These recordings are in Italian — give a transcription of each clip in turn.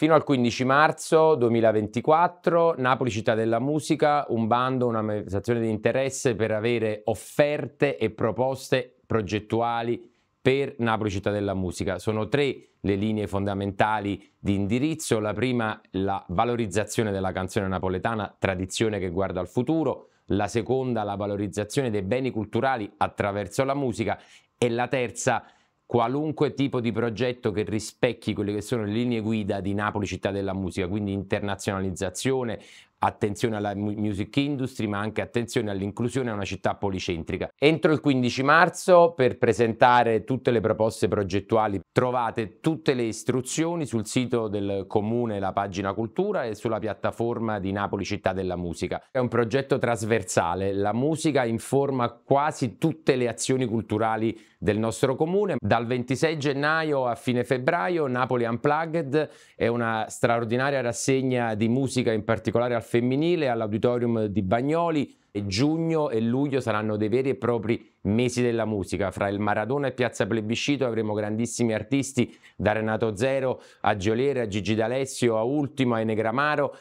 Fino al 15 marzo 2024, Napoli Città della Musica, un bando, una manifestazione di interesse per avere offerte e proposte progettuali per Napoli Città della Musica. Sono tre le linee fondamentali di indirizzo. La prima, la valorizzazione della canzone napoletana, tradizione che guarda al futuro. La seconda, la valorizzazione dei beni culturali attraverso la musica. E la terza, qualunque tipo di progetto che rispecchi quelle che sono le linee guida di Napoli città della musica, quindi internazionalizzazione, attenzione alla music industry, ma anche attenzione all'inclusione a una città policentrica. Entro il 15 marzo per presentare tutte le proposte progettuali trovate tutte le istruzioni sul sito del comune, la pagina cultura e sulla piattaforma di Napoli Città della Musica. È un progetto trasversale, la musica informa quasi tutte le azioni culturali del nostro comune. Dal 26 gennaio a fine febbraio Napoli Unplugged è una straordinaria rassegna di musica in particolare al femminile all'auditorium di Bagnoli e giugno e luglio saranno dei veri e propri mesi della musica. Fra il Maradona e Piazza Plebiscito avremo grandissimi artisti da Renato Zero a Gioliere, a Gigi D'Alessio, a Ultimo, a Enegramaro,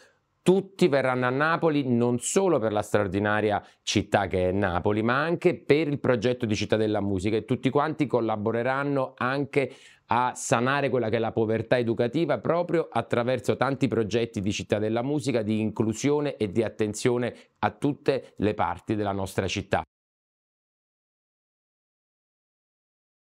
tutti verranno a Napoli non solo per la straordinaria città che è Napoli, ma anche per il progetto di Città della Musica e tutti quanti collaboreranno anche a sanare quella che è la povertà educativa proprio attraverso tanti progetti di città della musica, di inclusione e di attenzione a tutte le parti della nostra città.